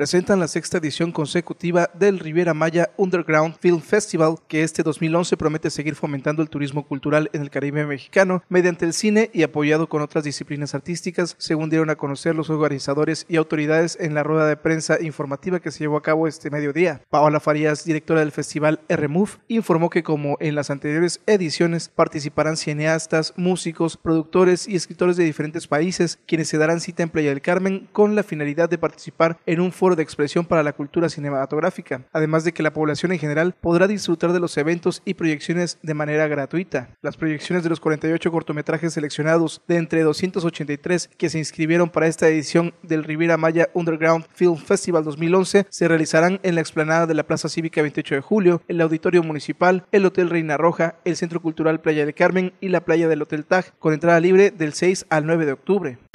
presentan la sexta edición consecutiva del Riviera Maya Underground Film Festival, que este 2011 promete seguir fomentando el turismo cultural en el Caribe mexicano mediante el cine y apoyado con otras disciplinas artísticas, según dieron a conocer los organizadores y autoridades en la rueda de prensa informativa que se llevó a cabo este mediodía. Paola Farías, directora del festival RMUF, informó que como en las anteriores ediciones participarán cineastas, músicos, productores y escritores de diferentes países, quienes se darán cita en Playa del Carmen con la finalidad de participar en un foro de expresión para la cultura cinematográfica, además de que la población en general podrá disfrutar de los eventos y proyecciones de manera gratuita. Las proyecciones de los 48 cortometrajes seleccionados de entre 283 que se inscribieron para esta edición del Riviera Maya Underground Film Festival 2011 se realizarán en la explanada de la Plaza Cívica 28 de Julio, el Auditorio Municipal, el Hotel Reina Roja, el Centro Cultural Playa del Carmen y la Playa del Hotel Taj, con entrada libre del 6 al 9 de octubre.